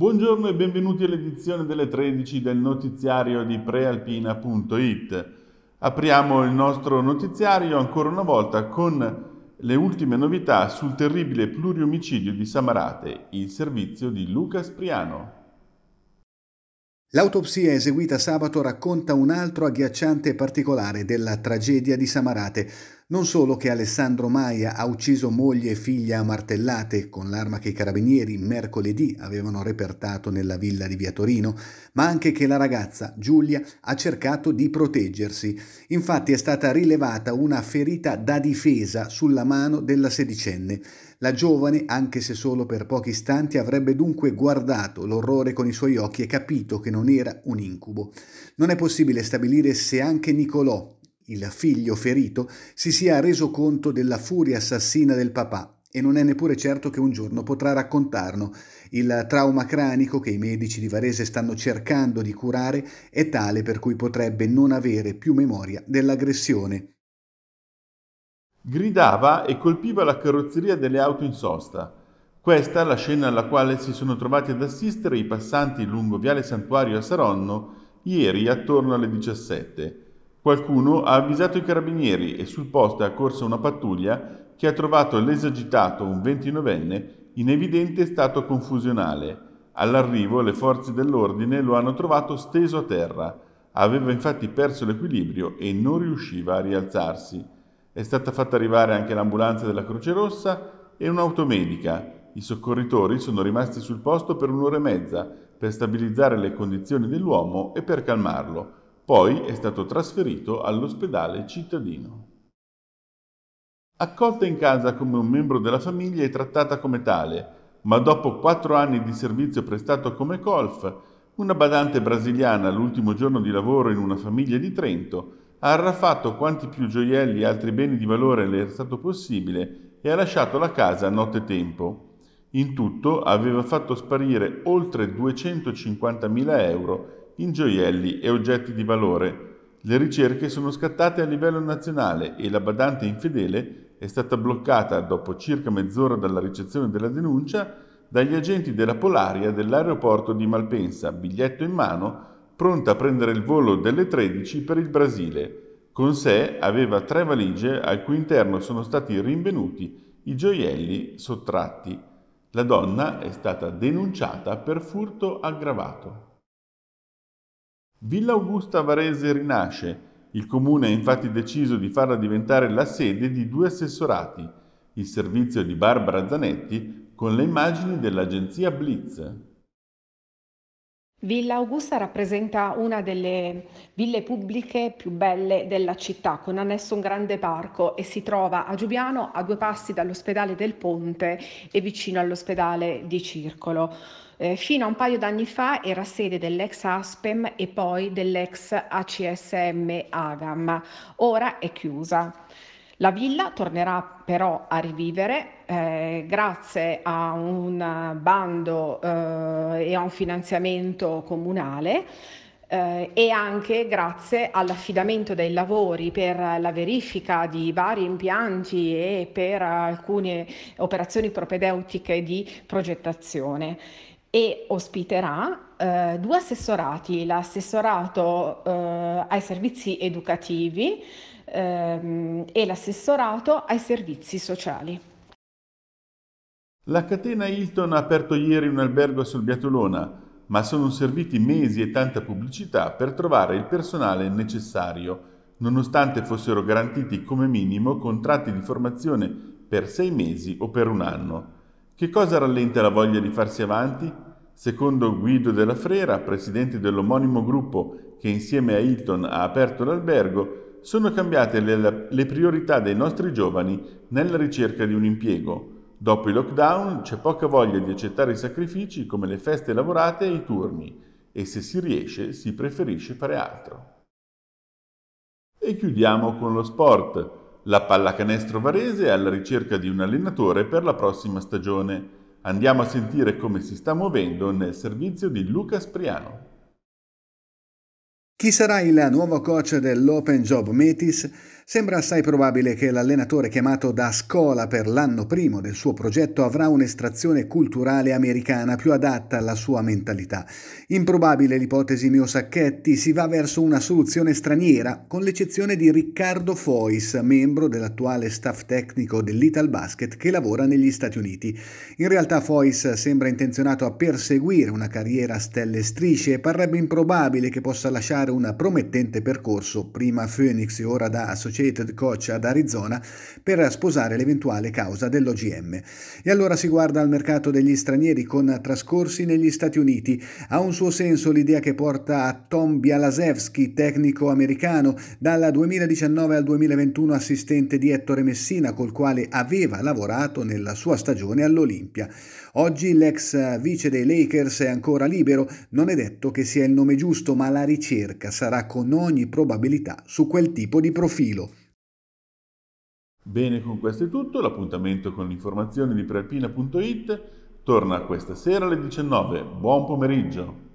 Buongiorno e benvenuti all'edizione delle 13 del notiziario di prealpina.it. Apriamo il nostro notiziario ancora una volta con le ultime novità sul terribile pluriomicidio di Samarate, il servizio di Luca Spriano. L'autopsia eseguita sabato racconta un altro agghiacciante particolare della tragedia di Samarate. Non solo che Alessandro Maia ha ucciso moglie e figlia a martellate con l'arma che i carabinieri mercoledì avevano repertato nella villa di Via Torino, ma anche che la ragazza Giulia ha cercato di proteggersi. Infatti è stata rilevata una ferita da difesa sulla mano della sedicenne. La giovane, anche se solo per pochi istanti, avrebbe dunque guardato l'orrore con i suoi occhi e capito che non era un incubo. Non è possibile stabilire se anche Nicolò, il figlio ferito, si sia reso conto della furia assassina del papà e non è neppure certo che un giorno potrà raccontarlo. Il trauma cranico che i medici di Varese stanno cercando di curare è tale per cui potrebbe non avere più memoria dell'aggressione. Gridava e colpiva la carrozzeria delle auto in sosta. Questa la scena alla quale si sono trovati ad assistere i passanti lungo Viale Santuario a Saronno ieri attorno alle 17 Qualcuno ha avvisato i carabinieri e sul posto è accorsa una pattuglia che ha trovato l'esagitato, un ventinovenne, in evidente stato confusionale. All'arrivo le forze dell'ordine lo hanno trovato steso a terra. Aveva infatti perso l'equilibrio e non riusciva a rialzarsi. È stata fatta arrivare anche l'ambulanza della Croce Rossa e un'automedica. I soccorritori sono rimasti sul posto per un'ora e mezza per stabilizzare le condizioni dell'uomo e per calmarlo poi è stato trasferito all'ospedale cittadino. Accolta in casa come un membro della famiglia e trattata come tale, ma dopo quattro anni di servizio prestato come colf, una badante brasiliana l'ultimo giorno di lavoro in una famiglia di Trento ha arraffato quanti più gioielli e altri beni di valore le era stato possibile e ha lasciato la casa a notte tempo. In tutto aveva fatto sparire oltre 250.000 euro in gioielli e oggetti di valore. Le ricerche sono scattate a livello nazionale e la badante infedele è stata bloccata dopo circa mezz'ora dalla ricezione della denuncia dagli agenti della Polaria dell'aeroporto di Malpensa, biglietto in mano, pronta a prendere il volo delle 13 per il Brasile. Con sé aveva tre valigie al cui interno sono stati rinvenuti i gioielli sottratti. La donna è stata denunciata per furto aggravato. Villa Augusta Varese rinasce. Il comune ha infatti deciso di farla diventare la sede di due assessorati, il servizio di Barbara Zanetti con le immagini dell'agenzia Blitz. Villa Augusta rappresenta una delle ville pubbliche più belle della città, con annesso un grande parco e si trova a Giubiano a due passi dall'ospedale del Ponte e vicino all'ospedale di Circolo. Eh, fino a un paio d'anni fa era sede dell'ex Aspem e poi dell'ex ACSM Agam. Ora è chiusa. La villa tornerà però a rivivere eh, grazie a un bando eh, e a un finanziamento comunale eh, e anche grazie all'affidamento dei lavori per la verifica di vari impianti e per alcune operazioni propedeutiche di progettazione e ospiterà eh, due assessorati, l'assessorato eh, ai servizi educativi ehm, e l'assessorato ai servizi sociali. La catena Hilton ha aperto ieri un albergo sul Biatolona, ma sono serviti mesi e tanta pubblicità per trovare il personale necessario, nonostante fossero garantiti come minimo contratti di formazione per sei mesi o per un anno. Che cosa rallenta la voglia di farsi avanti? Secondo Guido della Frera, presidente dell'omonimo gruppo che insieme a Hilton ha aperto l'albergo, sono cambiate le, le priorità dei nostri giovani nella ricerca di un impiego. Dopo il lockdown c'è poca voglia di accettare i sacrifici come le feste lavorate e i turni e se si riesce si preferisce fare altro. E chiudiamo con lo sport. La pallacanestro Varese è alla ricerca di un allenatore per la prossima stagione. Andiamo a sentire come si sta muovendo nel servizio di Luca Spriano. Chi sarà il nuovo coach dell'Open Job Metis? Sembra assai probabile che l'allenatore chiamato da Scola per l'anno primo del suo progetto avrà un'estrazione culturale americana più adatta alla sua mentalità. Improbabile l'ipotesi Mio Sacchetti, si va verso una soluzione straniera, con l'eccezione di Riccardo Fois, membro dell'attuale staff tecnico dell'Ital Basket che lavora negli Stati Uniti. In realtà Fois sembra intenzionato a perseguire una carriera a stelle strisce e parrebbe improbabile che possa lasciare un promettente percorso, prima a Phoenix e ora da associazione Associated Coach ad Arizona per sposare l'eventuale causa dell'OGM. E allora si guarda al mercato degli stranieri con trascorsi negli Stati Uniti. Ha un suo senso l'idea che porta a Tom Bialasewski, tecnico americano, dal 2019 al 2021 assistente di Ettore Messina, col quale aveva lavorato nella sua stagione all'Olimpia. Oggi l'ex vice dei Lakers è ancora libero, non è detto che sia il nome giusto, ma la ricerca sarà con ogni probabilità su quel tipo di profilo. Bene, con questo è tutto, l'appuntamento con l'informazione di prealpina.it torna questa sera alle 19. Buon pomeriggio!